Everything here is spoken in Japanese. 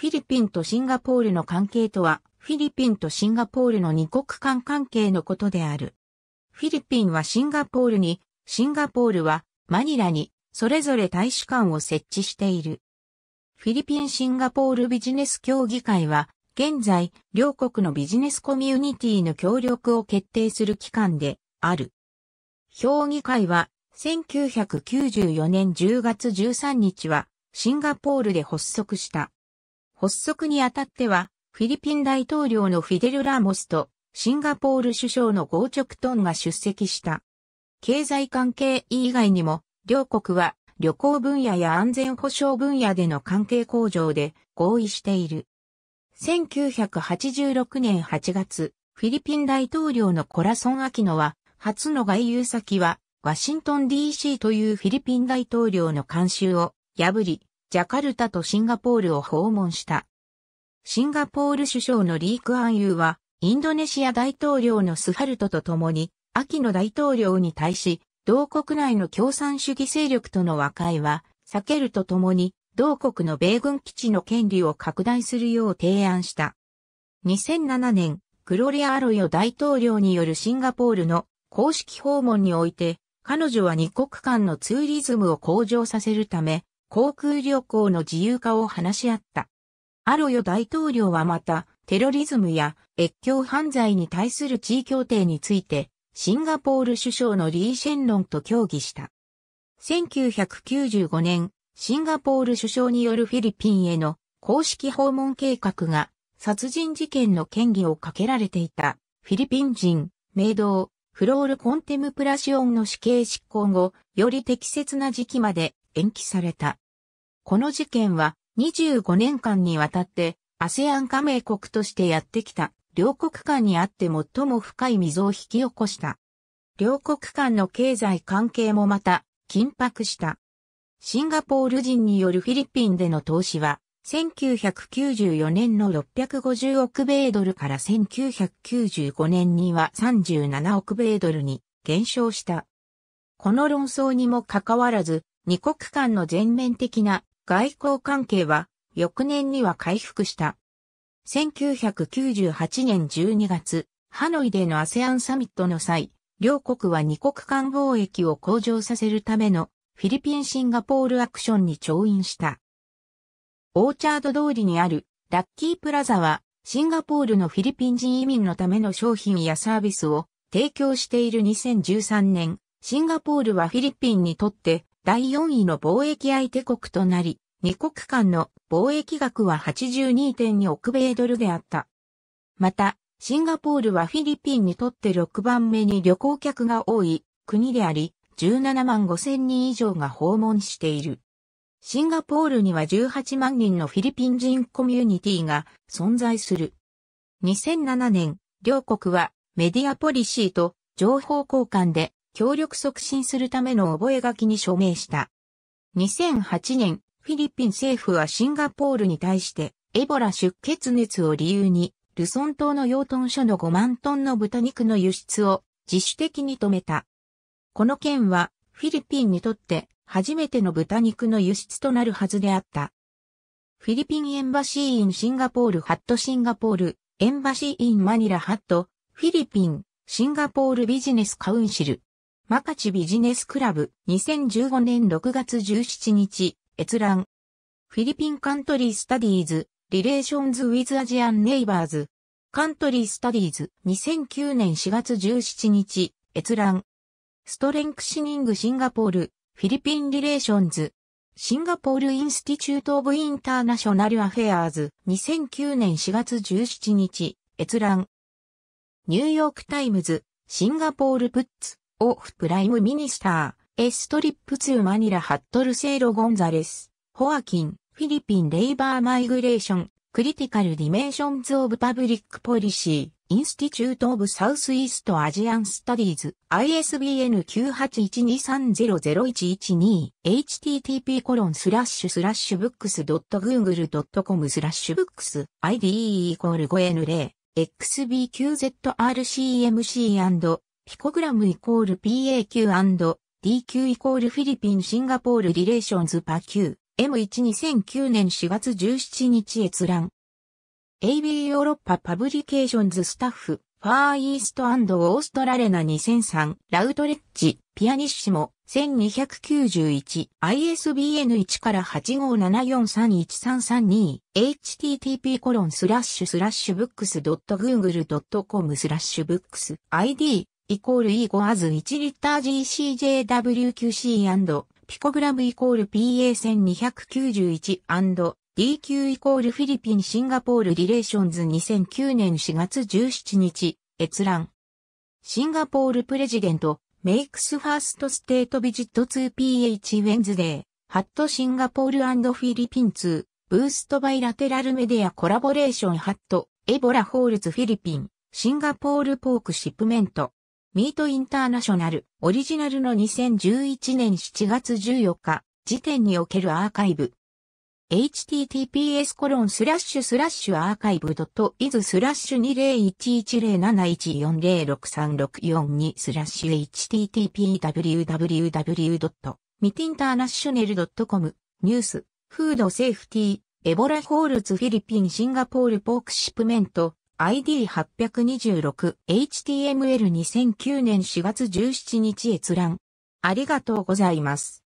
フィリピンとシンガポールの関係とは、フィリピンとシンガポールの二国間関係のことである。フィリピンはシンガポールに、シンガポールはマニラに、それぞれ大使館を設置している。フィリピン・シンガポールビジネス協議会は、現在、両国のビジネスコミュニティの協力を決定する機関である。評議会は、1994年10月13日は、シンガポールで発足した。発足にあたっては、フィリピン大統領のフィデル・ラーモスとシンガポール首相のゴーチョクトンが出席した。経済関係以外にも、両国は旅行分野や安全保障分野での関係向上で合意している。1986年8月、フィリピン大統領のコラソン・アキノは、初の外遊先は、ワシントン DC というフィリピン大統領の監修を破り、ジャカルタとシンガポールを訪問した。シンガポール首相のリークアンユーは、インドネシア大統領のスハルトと共に、秋の大統領に対し、同国内の共産主義勢力との和解は、避けるとともに、同国の米軍基地の権利を拡大するよう提案した。2007年、グロリア・アロヨ大統領によるシンガポールの公式訪問において、彼女は二国間のツーリズムを向上させるため、航空旅行の自由化を話し合った。アロヨ大統領はまた、テロリズムや越境犯罪に対する地位協定について、シンガポール首相のリー・シェンロンと協議した。1995年、シンガポール首相によるフィリピンへの公式訪問計画が殺人事件の嫌疑をかけられていたフィリピン人、名ド・フロールコンテムプラシオンの死刑執行後、より適切な時期まで延期された。この事件は25年間にわたって ASEAN 加盟国としてやってきた両国間にあって最も深い溝を引き起こした。両国間の経済関係もまた緊迫した。シンガポール人によるフィリピンでの投資は1994年の650億米ドルから1995年には37億米ドルに減少した。この論争にもかかわらず、二国間の全面的な外交関係は翌年には回復した。1998年12月、ハノイでのアセアンサミットの際、両国は二国間貿易を向上させるためのフィリピン・シンガポールアクションに調印した。オーチャード通りにあるラッキープラザはシンガポールのフィリピン人移民のための商品やサービスを提供している2013年、シンガポールはフィリピンにとって第4位の貿易相手国となり、2国間の貿易額は82.2億米ドルであった。また、シンガポールはフィリピンにとって6番目に旅行客が多い国であり、17万5千人以上が訪問している。シンガポールには18万人のフィリピン人コミュニティが存在する。2007年、両国はメディアポリシーと情報交換で協力促進するための覚書に署名した。2008年、フィリピン政府はシンガポールに対してエボラ出血熱を理由に、ルソン島の養豚所の5万トンの豚肉の輸出を自主的に止めた。この件はフィリピンにとって初めての豚肉の輸出となるはずであった。フィリピンエンバシーインシンガポールハットシンガポールエンバシーインマニラハットフィリピンシンガポールビジネスカウンシルマカチビジネスクラブ、2015年6月17日、閲覧。フィリピンカントリースタディーズ、リレーションズ・ウィズ・アジアン・ネイバーズ。カントリースタディーズ、2009年4月17日、閲覧。ストレンクシニング・シンガポール、フィリピン・リレーションズ。シンガポール・インスティチュート・オブ・インターナショナル・アフェアーズ、2009年4月17日、閲覧。ニューヨーク・タイムズ、シンガポール・プッツ。オフプライムミニスター、エストリップツーマニラハットルセイロ・ゴンザレス、ホアキン、フィリピン・レイバー・マイグレーション、クリティカル・ディメンションズ・オブ・パブリック・ポリシー、インスティチュート・オブ・サウス・イースト・アジアン・スタディーズ、ISBN 9 8 1 2 3 0 0 1 1 2 http コロンスラッシュスラッシュブックス .google.com スラッシュブックス、IDE イコール 5N0、x b q z r c m c ピコグラムイコール PAQ&DQ イコールフィリピン・シンガポール・リレーションズ・パ Q、M12009 年4月17日閲覧。AB ヨーロッパパブリケーションズスタッフ、ファーイーストオーストラレナ2003、ラウトレッジ、ピアニッシモ、1291、ISBN1 から8 5 7 4 3 1 3 3 2 http コロンスラッシュスラッシュブックス .google.com スラッシュブックス ID イコール E5 アズ1リッター GCJWQC& ピコグラムイコール PA1291& DQ イコールフィリピン・シンガポール・リレーションズ2009年4月17日、閲覧。シンガポール・プレジデント、メイクス・ファースト・ステート・ビジット 2PH ウェンズデー、ハット・シンガポールフィリピン2、ブースト・バイラテラル・メディア・コラボレーション・ハット、エボラ・ホールズ・フィリピン、シンガポール・ポーク・シップメント。ミートインターナショナル、オリジナルの2011年7月14日、時点におけるアーカイブ。https コロンスラッシュスラッシュアーカイブドットイズスラッシュ201107146364スラッシュ httpwww.mitinternational.com ニュース、フードセーフティー、エボラホールズフィリピンシンガポールポークシップメント、ID826、HTML2009 年4月17日閲覧。ありがとうございます。